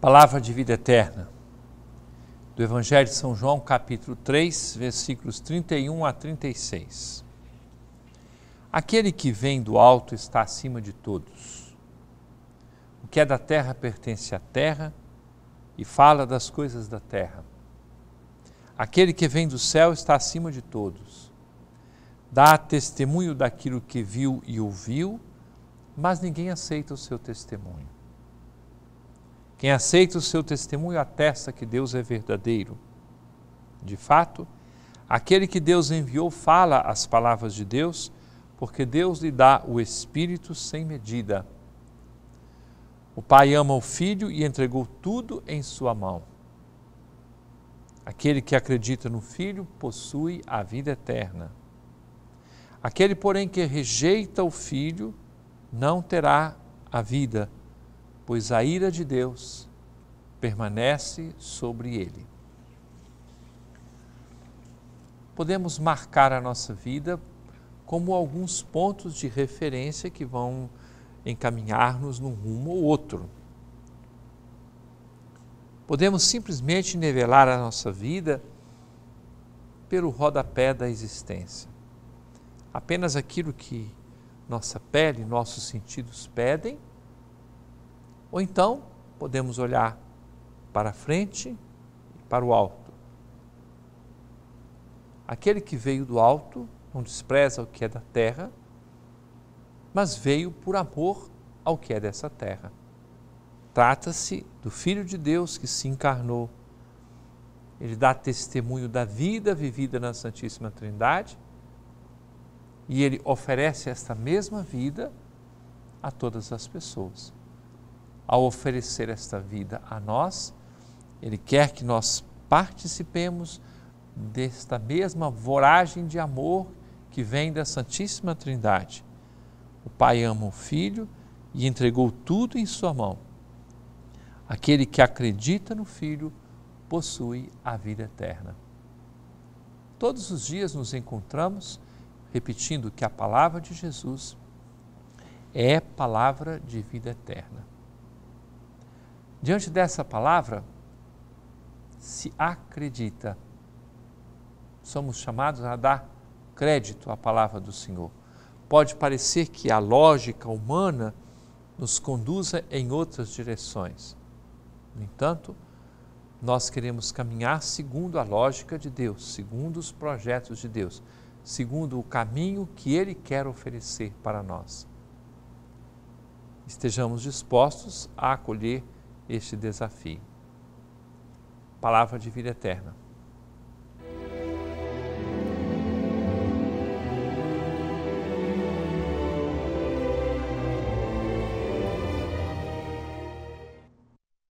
Palavra de vida eterna. Do Evangelho de São João, capítulo 3, versículos 31 a 36. Aquele que vem do alto está acima de todos. O que é da terra pertence à terra e fala das coisas da terra. Aquele que vem do céu está acima de todos. Dá testemunho daquilo que viu e ouviu, mas ninguém aceita o seu testemunho. Quem aceita o seu testemunho atesta que Deus é verdadeiro. De fato, aquele que Deus enviou fala as palavras de Deus, porque Deus lhe dá o Espírito sem medida. O Pai ama o Filho e entregou tudo em sua mão. Aquele que acredita no Filho possui a vida eterna. Aquele, porém, que rejeita o Filho não terá a vida pois a ira de Deus permanece sobre ele. Podemos marcar a nossa vida como alguns pontos de referência que vão encaminhar-nos num rumo ou outro. Podemos simplesmente nivelar a nossa vida pelo rodapé da existência. Apenas aquilo que nossa pele, nossos sentidos pedem ou então, podemos olhar para frente e para o alto. Aquele que veio do alto não despreza o que é da terra, mas veio por amor ao que é dessa terra. Trata-se do Filho de Deus que se encarnou. Ele dá testemunho da vida vivida na Santíssima Trindade e ele oferece esta mesma vida a todas as pessoas ao oferecer esta vida a nós, Ele quer que nós participemos desta mesma voragem de amor que vem da Santíssima Trindade. O Pai ama o Filho e entregou tudo em Sua mão. Aquele que acredita no Filho possui a vida eterna. Todos os dias nos encontramos repetindo que a palavra de Jesus é palavra de vida eterna. Diante dessa palavra, se acredita. Somos chamados a dar crédito à palavra do Senhor. Pode parecer que a lógica humana nos conduza em outras direções. No entanto, nós queremos caminhar segundo a lógica de Deus, segundo os projetos de Deus, segundo o caminho que Ele quer oferecer para nós. Estejamos dispostos a acolher este desafio. Palavra de vida eterna.